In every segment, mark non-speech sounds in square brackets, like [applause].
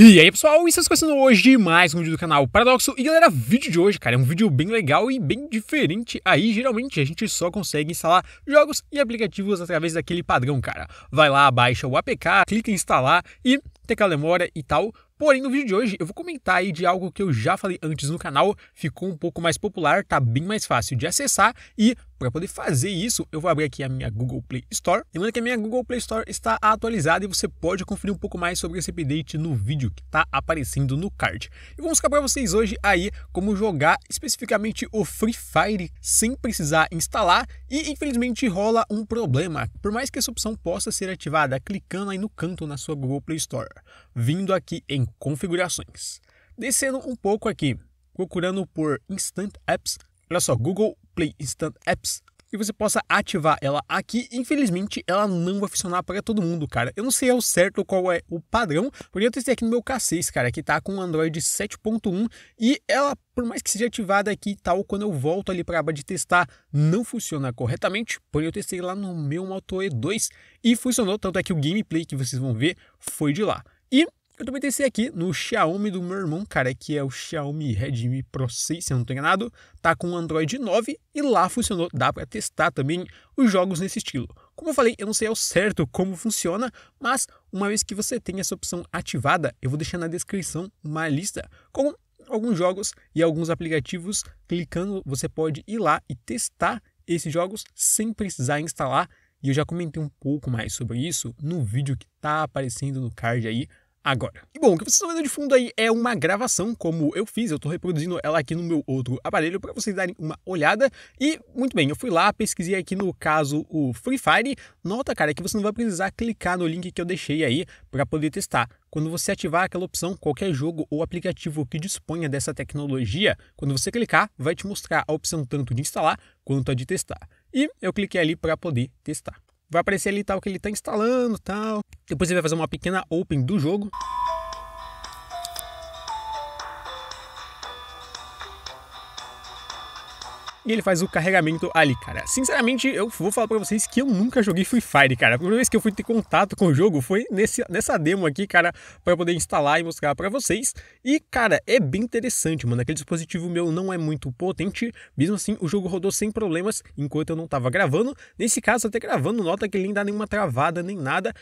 E aí pessoal, estamos começando hoje mais um vídeo do canal Paradoxo E galera, vídeo de hoje, cara, é um vídeo bem legal e bem diferente Aí geralmente a gente só consegue instalar jogos e aplicativos através daquele padrão, cara Vai lá, baixa o APK, clica em instalar e tem aquela memória e tal Porém, no vídeo de hoje eu vou comentar aí de algo que eu já falei antes no canal, ficou um pouco mais popular, tá bem mais fácil de acessar e para poder fazer isso, eu vou abrir aqui a minha Google Play Store. Lembrando que a minha Google Play Store está atualizada e você pode conferir um pouco mais sobre esse update no vídeo que está aparecendo no card. E vou mostrar para vocês hoje aí como jogar especificamente o Free Fire sem precisar instalar e infelizmente rola um problema. Por mais que essa opção possa ser ativada clicando aí no canto na sua Google Play Store, vindo aqui em configurações. Descendo um pouco aqui, procurando por Instant Apps, olha só, Google Play Instant Apps e você possa ativar ela aqui. Infelizmente, ela não vai funcionar para todo mundo, cara. Eu não sei ao certo qual é o padrão, porque eu testei aqui no meu K6, cara, que tá com Android 7.1 e ela, por mais que seja ativada aqui e tal, quando eu volto ali para a aba de testar, não funciona corretamente, Porém, eu testei lá no meu Moto E2 e funcionou, tanto é que o gameplay que vocês vão ver foi de lá. E eu também testei aqui no Xiaomi do meu irmão, cara, que é o Xiaomi Redmi Pro 6, se eu não estou enganado, tá com Android 9 e lá funcionou, dá para testar também os jogos nesse estilo. Como eu falei, eu não sei ao certo como funciona, mas uma vez que você tem essa opção ativada, eu vou deixar na descrição uma lista com alguns jogos e alguns aplicativos. Clicando, você pode ir lá e testar esses jogos sem precisar instalar. E eu já comentei um pouco mais sobre isso no vídeo que está aparecendo no card aí agora. E bom, o que vocês estão vendo de fundo aí é uma gravação, como eu fiz, eu estou reproduzindo ela aqui no meu outro aparelho para vocês darem uma olhada. E, muito bem, eu fui lá, pesquisei aqui no caso o Free Fire. Nota, cara, que você não vai precisar clicar no link que eu deixei aí para poder testar. Quando você ativar aquela opção, qualquer jogo ou aplicativo que disponha dessa tecnologia, quando você clicar, vai te mostrar a opção tanto de instalar quanto a de testar. E eu cliquei ali para poder testar. Vai aparecer ali tal que ele está instalando tal. Depois ele vai fazer uma pequena open do jogo. E ele faz o carregamento ali, cara. Sinceramente, eu vou falar pra vocês que eu nunca joguei Free Fire, cara. A primeira vez que eu fui ter contato com o jogo foi nesse, nessa demo aqui, cara, pra eu poder instalar e mostrar pra vocês. E, cara, é bem interessante, mano. Aquele dispositivo meu não é muito potente. Mesmo assim, o jogo rodou sem problemas enquanto eu não tava gravando. Nesse caso, até gravando, nota que ele nem dá nenhuma travada nem nada.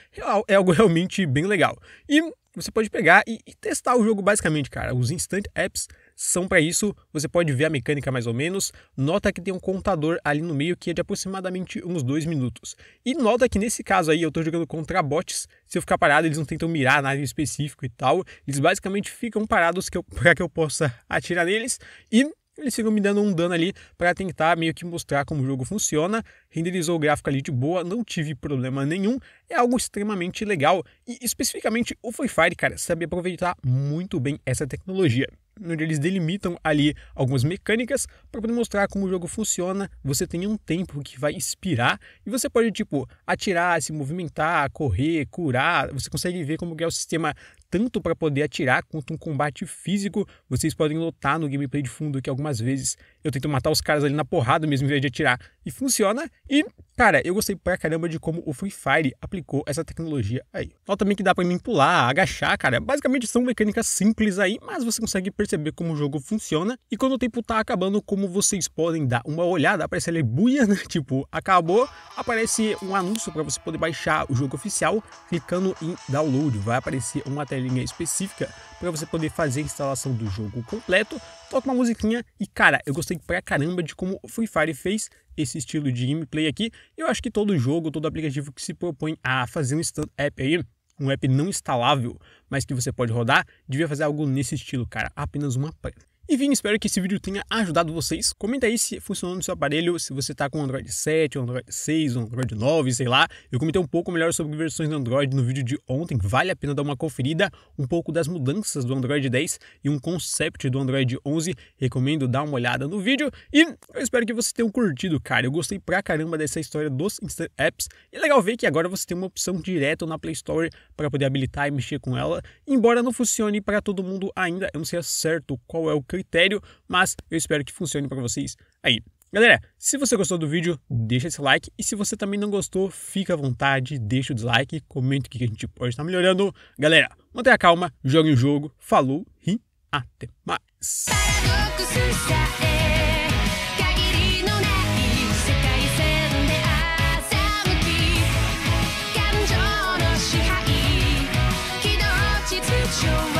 É, é algo [laughs] realmente bem legal. E você pode pegar e, e testar o jogo basicamente, cara. Os instant apps são para isso. Você pode ver a mecânica mais ou menos. Nota que tem um contador ali no meio que é de aproximadamente uns dois minutos. E nota que nesse caso aí eu estou jogando contra bots. Se eu ficar parado, eles não tentam mirar na área específica e tal. Eles basicamente ficam parados [laughs] para que eu possa atirar neles. E eles ficam me dando um dano ali para tentar meio que mostrar como o jogo funciona. Renderizou o gráfico ali de boa, não tive problema nenhum. É algo extremamente legal e especificamente o Free Fire, cara, sabe aproveitar muito bem essa tecnologia onde eles delimitam ali algumas mecânicas para poder mostrar como o jogo funciona. Você tem um tempo que vai expirar e você pode tipo atirar, se movimentar, correr, curar. Você consegue ver como é o sistema tanto para poder atirar quanto um combate físico. Vocês podem notar no gameplay de fundo que algumas vezes eu tento matar os caras ali na porrada mesmo em vez de atirar. E funciona. E, cara, eu gostei pra caramba de como o Free Fire aplicou essa tecnologia aí. Nota também que dá pra mim pular, agachar, cara. Basicamente são mecânicas simples aí, mas você consegue perceber como o jogo funciona. E quando o tempo tá acabando, como vocês podem dar uma olhada, aparece ali buia, né? [laughs] Tipo, acabou. Aparece um anúncio para você poder baixar o jogo oficial, clicando em download. Vai aparecer uma tela trilha específica para você poder fazer a instalação do jogo completo, toca uma musiquinha e cara, eu gostei pra caramba de como o Free Fire fez esse estilo de gameplay aqui. Eu acho que todo jogo, todo aplicativo que se propõe a fazer um stand app aí, um app não instalável, mas que você pode rodar, devia fazer algo nesse estilo, cara, apenas uma planta. Enfim, espero que esse vídeo tenha ajudado vocês. Comenta aí se funcionou no seu aparelho, se você está com Android 7, Android 6, Android 9, sei lá. Eu comentei um pouco melhor sobre versões do Android no vídeo de ontem, vale a pena dar uma conferida, um pouco das mudanças do Android 10 e um concept do Android 11. Recomendo dar uma olhada no vídeo e eu espero que vocês tenham curtido, cara. Eu gostei pra caramba dessa história dos Instant Apps. E é legal ver que agora você tem uma opção direto na Play Store para poder habilitar e mexer com ela, embora não funcione para todo mundo ainda. Eu não sei certo qual é o critério, mas eu espero que funcione para vocês aí. Galera, se você gostou do vídeo, deixa esse like. E se você também não gostou, fica à vontade, deixa o dislike, comenta o que a gente pode estar melhorando. Galera, mantenha calma, jogue o jogo, falou e até mais. show